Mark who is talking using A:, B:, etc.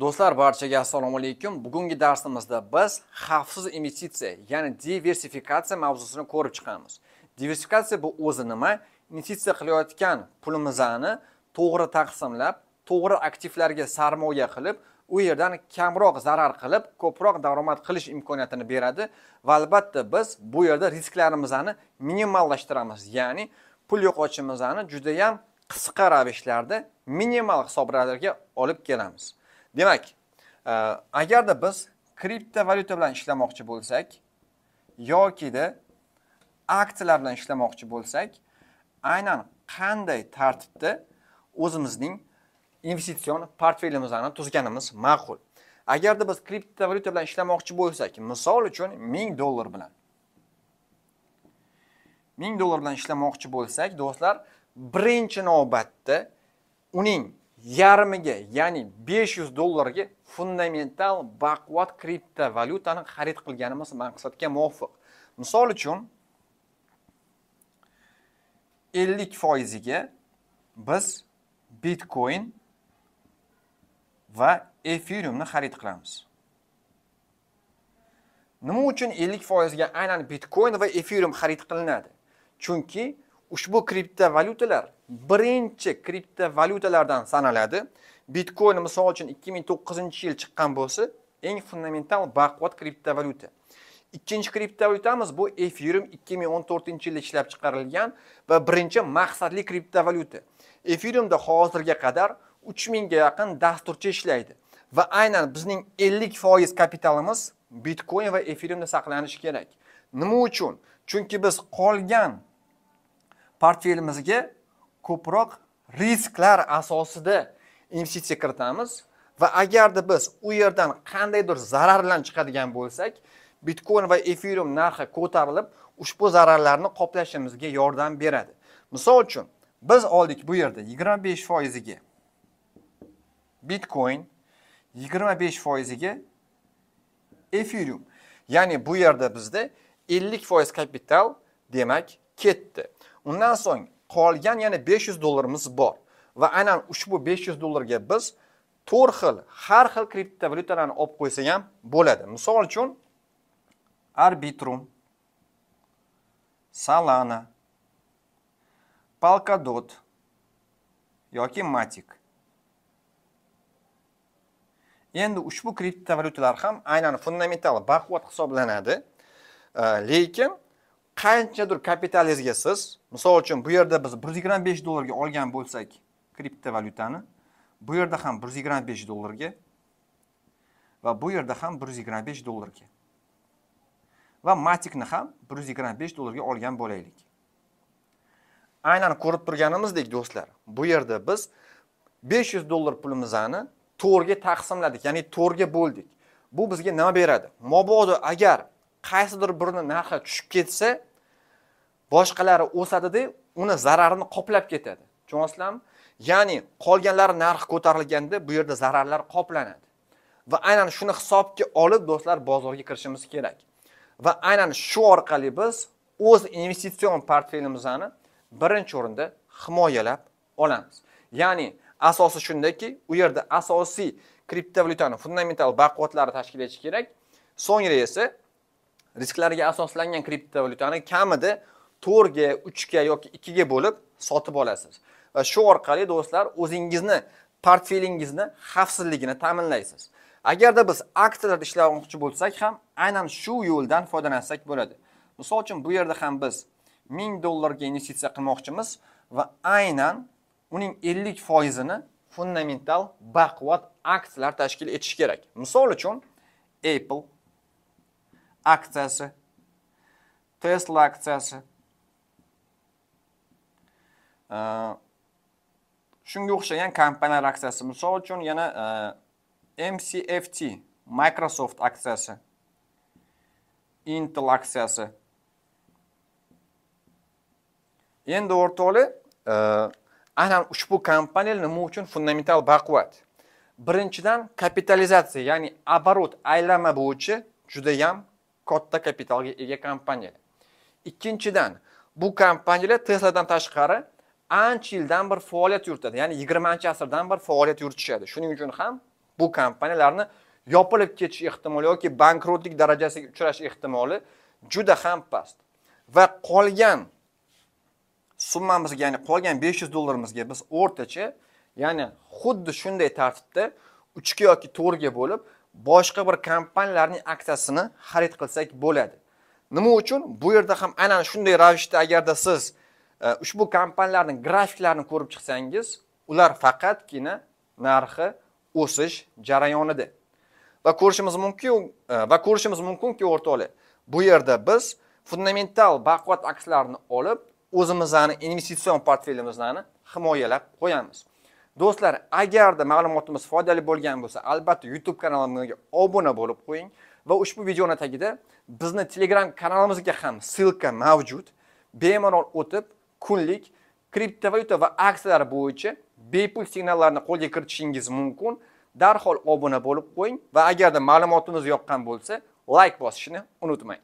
A: Do'stlar barchaga assalomu alaykum. Bugungi darsimizda biz xavfsiz investitsiya, ya'ni diversifikatsiya mavzusini ko'rib chiqamiz. Diversifikatsiya bu o'zi nima? Investitsiya qilayotgan pulimizni to'g'ri taqsimlab, to'g'ri aktivlarga sarmoya qilib, u yerdan kamroq zarar qilib, ko'proq daromad qilish imkoniyatini beradi va albatta biz bu yerda risklarimizni minimallashtiramiz, ya'ni pul yo'qotishimizni juda ham qisqa ravishlarda minimal hisoblarga olib kelamiz. demak e, agarda biz kriptovalyuta bilan ishlamoqchi bo'lsak yokida aksiyalar bilan ishlamoqchi bo'lsak aynan qanday tartibda o'zimizning investitsion portfelimizni tuzganimiz ma'qul agarda biz kriptovalyuta bilan ishlamoqchi bo'lsak misol uchun ming dollar bilan ming dollar bilan ishlamoqchi bo'lsak do'stlar birinchi navbatda uning yarmiga ya'ni 500 dollarga fundamental baquvvat kriptovalyutani xarid qilganimiz maqsadga muvofiq misol uchun 50 foiziga biz bitcoin va efiriumni xarid qilamiz nima uchun 50 foizga aynan bitcoin va efirium xarid qilinadi chunki ushbu kriptovalyutalar birinchi kriptovalyutalardan sanaladi bitcoin misol uchun 2009 yil chiqqan bo'lsa eng fundamental baquvvat kriptovalyuta ikkinchi kriptovalyutamiz bu efirim 2014 yilda ishlab chiqarilgan va birinchi maqsadli kriptovalyuta efirumda hozirga qadar 3000 ga yaqin dasturchi ishlaydi va aynan bizning 50 foiz kapitalimiz bitcoin va efirumda saqlanishi kerak nima uchun chunki biz qolgan portfelimizga ko'proq risklar asosida investitsiya kiritamiz va agarda biz u yerdan qandaydir zarar bilan chiqadigan bo'lsak bitcoin va efirium narxi ko'tarilib ushbu zararlarni qoplashimizga yordam beradi misol uchun biz oldik bu yerda yigirma besh foiziga bitcoin yigirma besh foiziga efirium ya'ni bu yerda bizda ellik foiz kapital demak ketdi undan so'ng qolgan yana 500 dollarimiz bor va aynan ushbu 500 dollarga biz to'rt xil har xil kriptovalyutalarni olib qo'ysak ham bo'ladi misol uchun arbitrum solana polkadot yoki matik endi ushbu kriptovalyutalar ham aynan fundamental baquvvat hisoblanadi lekin qanchadir kapitalizmga siz misol uchun bu yerda biz bir yuz yigirma besh dollarga olgan bo'lsak kriptovalyutani bu yerda ham bir yuz yigirma besh dollarga va bu yerda ham bir yuz yigirma besh dollarga va matikni ham bir yuz yigirma besh dollarga olgan bo'laylik aynan ko'rib turganimizdek do'stlar bu yerda biz besh yuz dollar pulimizni to'rga taqsimladik ya'ni to'rga bo'ldik bu bizga nima beradi mobodo agar qaysidir birini narxi tushib ketsa boshqalari o'sadida uni zararini qoplab ketadi tushunyapsizlarmi ya'ni qolganlari narxi ko'tarilganda bu yerda zararlar qoplanadi va aynan shuni hisobga olib do'stlar bozorga kirishimiz kerak va aynan shu orqali biz o'z investitsion portfelimizni birinchi o'rinda himoyalab olamiz ya'ni asosi shundaki u yerda asosiy kriptovalyutani fundamental baquvvatlari tashkil etish kerak so'ngra esa risklarga asoslangan kriptovalyutani kamida to'rtga uchga yoki ikkiga bo'lib sotib olasiz va shu orqali do'stlar o'zingizni portfelingizni xavfsizligini ta'minlaysiz agarda biz aksiyalarda ishlamoqchi bo'lsak ham aynan shu yo'ldan foydalansak bo'ladi misol uchun bu yerda ham biz ming dollarga investitsiya qilmoqchimiz va aynan uning ellik foizini fundamental baquvvat aksiyalar tashkil etishi kerak misol uchun apple aksiyasi tesla aksiyasi shunga э, o'xshagan kompaniyalar aksiyasi misol uchun yana э, mcft microsoft aksiyasi intel aksiyasi endi o'rtoqlar э, aynan ushbu kompaniyalar nima uchun fundamental baquvvat birinchidan kapitalizatsiya ya'ni оборот aylama bo'yicha judayam katta kapitalga ega kompaniyalar ikkinchidan bu kompaniyalar tesladan tashqari ancha yildan bir faoliyat yuritadi ya'ni yigirmanchi asrdan bir faoliyat yuritishadi shuning uchun ham bu kompaniyalarni yopilib ketish ehtimoli yoki bankrotlik darajasiga uchrash ehtimoli juda ham past va qolgan summamizga ya'ni qolgan 500 dollarimizga biz o'rtacha ya'ni xuddi shunday tartibda uchga yoki to'rtga bo'lib boshqa bir kompaniyalarning aksiyasini xarid qilsak bo'ladi nima uchun bu yerda ham aynan shunday ravishda agarda siz e, ushbu kompaniyalarning grafiklarini ko'rib chiqsangiz ular faqatgina narxi o'sish jarayonida va ko'rishimiz mumkin e, va ko'rishimiz mumkinki o'rtoqlar bu yerda biz fundamental baquvvat akslarni olib o'zimizni investitsion portfelimizni himoyalab qo'yamiz do'stlar agarda ma'lumotimiz foydali bo'lgan bo'lsa albatta youtube kanalimga obuna bo'lib qo'ying va ushbu videoning tagida bizni telegram kanalimizga ham ссылка mavjud bemalol o'tib kunlik kriptovaluta va aksiyalar bo'yicha bepul signallarni qo'lga kiritishingiz mumkin darhol obuna bo'lib qo'ying va agarda ma'lumotimiz yoqqan bo'lsa like bosishni unutmang